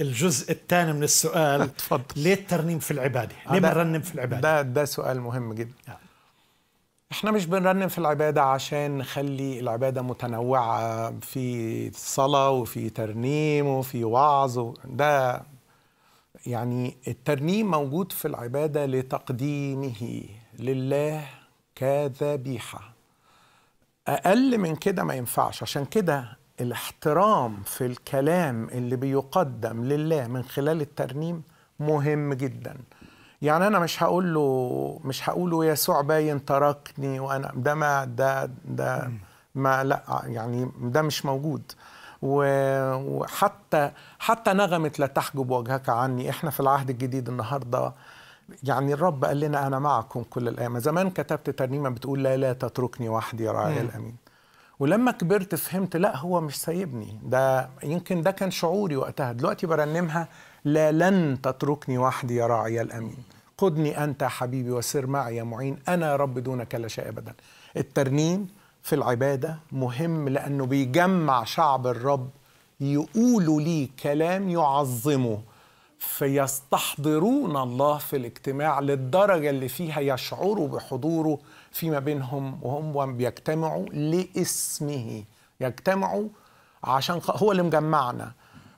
الجزء الثاني من السؤال تفضل ليه الترنيم في العباده؟ آه، ليه بنرنم في العباده؟ ده ده سؤال مهم جدا آه. احنا مش بنرنم في العبادة عشان نخلي العبادة متنوعة في صلاة وفي ترنيم وفي وعظ ده يعني الترنيم موجود في العبادة لتقديمه لله كذبيحة أقل من كده ما ينفعش عشان كده الاحترام في الكلام اللي بيقدم لله من خلال الترنيم مهم جدا يعني انا مش هقول له مش هقول له يسوع باين تركني وانا ده ما ده ده ما لا يعني ده مش موجود وحتى حتى نغمه لا تحجب وجهك عني احنا في العهد الجديد النهارده يعني الرب قال لنا انا معكم كل الايام زمان كتبت ترنيمه بتقول لا لا تتركني وحدي يا راعي الامين ولما كبرت فهمت لا هو مش سايبني ده يمكن ده كان شعوري وقتها دلوقتي برنمها لا لن تتركني وحدي يا راعي الأمين خدني أنت حبيبي وسر معي يا معين أنا رب دونك لا شيء أبدا الترنيم في العبادة مهم لأنه بيجمع شعب الرب يقولوا لي كلام يعظمه فيستحضرون الله في الاجتماع للدرجة اللي فيها يشعروا بحضوره فيما بينهم وهم بيجتمعوا لاسمه يجتمعوا عشان هو اللي مجمعنا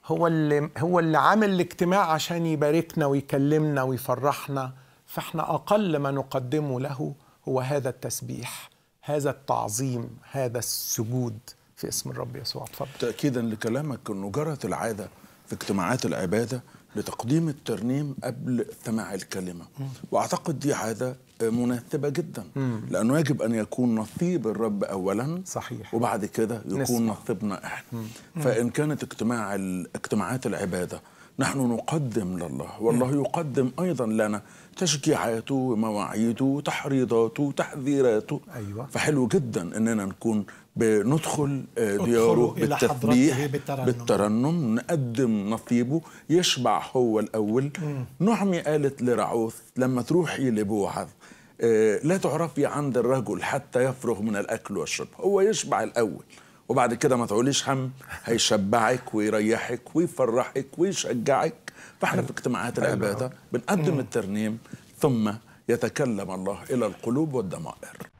هو اللي هو اللي عامل الاجتماع عشان يباركنا ويكلمنا ويفرحنا فاحنا اقل ما نقدمه له هو هذا التسبيح هذا التعظيم هذا السجود في اسم الرب يسوع اتفضل تاكيدا لكلامك انه جرت العاده في اجتماعات العبادة لتقديم الترنيم قبل سماع الكلمة وأعتقد دي عادة مناسبة جدا لأنه يجب أن يكون نصيب الرب أولا صحيح وبعد كده يكون نصيبنا إحنا فإن كانت اجتماع اجتماعات العبادة نحن نقدم لله والله نعم. يقدم أيضا لنا تشجيعاته ومواعيده وتحريضاته وتحذيراته أيوة. فحلو جدا أننا نكون بندخل آه، دياره بالتسبيح بالترنم. بالترنم نقدم نصيبه يشبع هو الأول نعمي قالت لرعوث لما تروحي لبوعظ آه، لا تعرفي عند الرجل حتى يفرغ من الأكل والشرب هو يشبع الأول وبعد كده ما تقوليش هم هيشبعك ويريحك ويفرحك ويشجعك فاحنا في اجتماعات العباده بنقدم الترنيم ثم يتكلم الله الى القلوب والضمائر